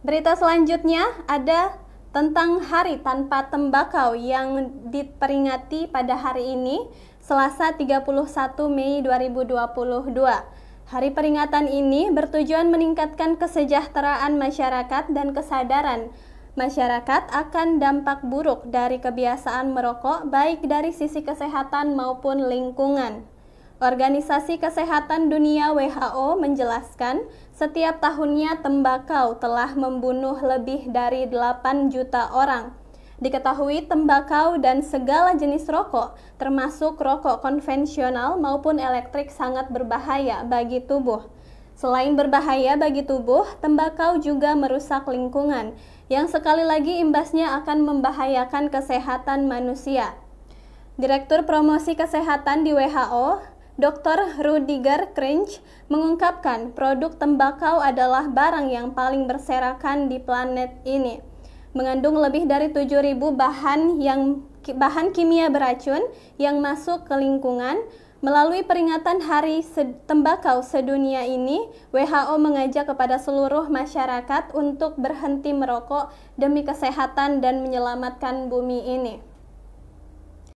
Berita selanjutnya ada tentang Hari Tanpa Tembakau yang diperingati pada hari ini, Selasa 31 Mei 2022. Hari peringatan ini bertujuan meningkatkan kesejahteraan masyarakat dan kesadaran masyarakat akan dampak buruk dari kebiasaan merokok baik dari sisi kesehatan maupun lingkungan. Organisasi Kesehatan Dunia WHO menjelaskan, setiap tahunnya tembakau telah membunuh lebih dari 8 juta orang. Diketahui tembakau dan segala jenis rokok, termasuk rokok konvensional maupun elektrik sangat berbahaya bagi tubuh. Selain berbahaya bagi tubuh, tembakau juga merusak lingkungan, yang sekali lagi imbasnya akan membahayakan kesehatan manusia. Direktur Promosi Kesehatan di WHO, Dr. Rudiger Krench mengungkapkan produk tembakau adalah barang yang paling berserakan di planet ini. Mengandung lebih dari 7.000 bahan yang bahan kimia beracun yang masuk ke lingkungan. Melalui peringatan Hari Tembakau Sedunia ini, WHO mengajak kepada seluruh masyarakat untuk berhenti merokok demi kesehatan dan menyelamatkan bumi ini.